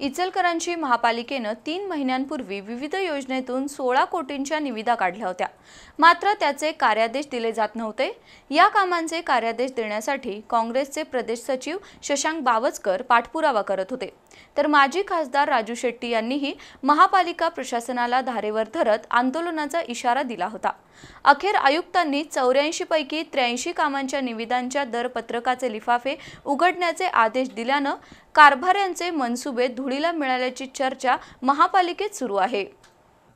इचलकरांची महापालिकेनं तीन महिन्यांपूर्वी विविध योजनेतून सोळा कोटींच्या निविदा काढल्या होत्या मात्र त्याचे कार्यादेश दिले जात नव्हते या कामांचे कार्यादेश देण्यासाठी काँग्रेसचे प्रदेश सचिव शशांक बावचकर पाठपुरावा करत होते तर माजी खासदार राजू शेट्टी यांनीही महापालिका प्रशासनाला धारेवर धरत आंदोलनाचा इशारा दिला होता अखेर आयुक्तांनी चौऱ्याऐंशी पैकी त्र्याऐंशी कामांच्या निविदांच्या दरपत्रकाचे लिफाफे उघडण्याचे आदेश दिल्यानं कारभाऱ्यांचे मनसुबे धुळीला मिळाल्याची चर्चा महापालिकेत सुरू आहे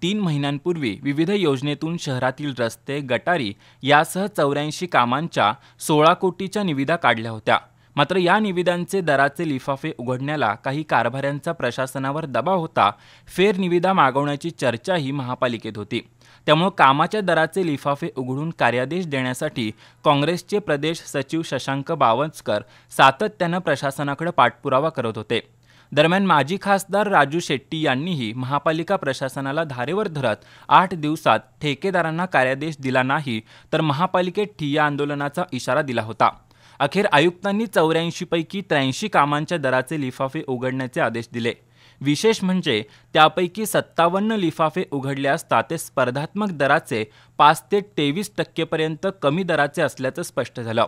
तीन महिन्यांपूर्वी विविध योजनेतून शहरातील रस्ते गटारी यासह चौऱ्याऐंशी कामांच्या सोळा कोटीच्या निविदा काढल्या होत्या मात्र या निविदांचे दराचे लिफाफे उघडण्याला काही कारभाऱ्यांचा प्रशासनावर दबाव होता फेर निविदा मागवण्याची चर्चाही महापालिकेत होती त्यामुळे कामाच्या दराचे लिफाफे उघडून कार्यादेश देण्यासाठी काँग्रेसचे प्रदेश सचिव शशांक बावचकर सातत्यानं प्रशासनाकडे पाठपुरावा करत होते दरम्यान माजी खासदार राजू शेट्टी यांनीही महापालिका प्रशासनाला धारेवर धरत आठ दिवसात ठेकेदारांना कार्यादेश दिला नाही तर महापालिकेत ठिय्या आंदोलनाचा इशारा दिला होता अखेर आयुक्तांनी चौऱ्याऐंशीपैकी त्र्याऐंशी कामांच्या दराचे लिफाफे उघडण्याचे आदेश दिले विशेष म्हणजे त्यापैकी सत्तावन्न लिफाफे उघडले असता ते स्पर्धात्मक दराचे पाच ते तेवीस टक्केपर्यंत कमी दराचे असल्याचं स्पष्ट झालं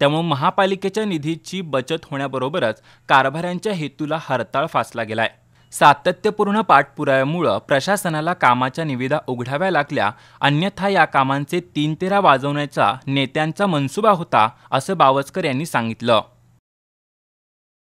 त्यामुळे महापालिकेच्या निधीची बचत होण्याबरोबरच कारभाऱ्यांच्या हेतूला हरताळ फासला गेलाय सातत्यपूर्ण पाठपुराव्यामुळं प्रशासनाला कामाच्या निविदा उघडाव्या लागल्या अन्यथा या कामांचे तीन तेरा वाजवण्याचा नेत्यांचा मनसुबा होता असं बावस्कर यांनी सांगितलं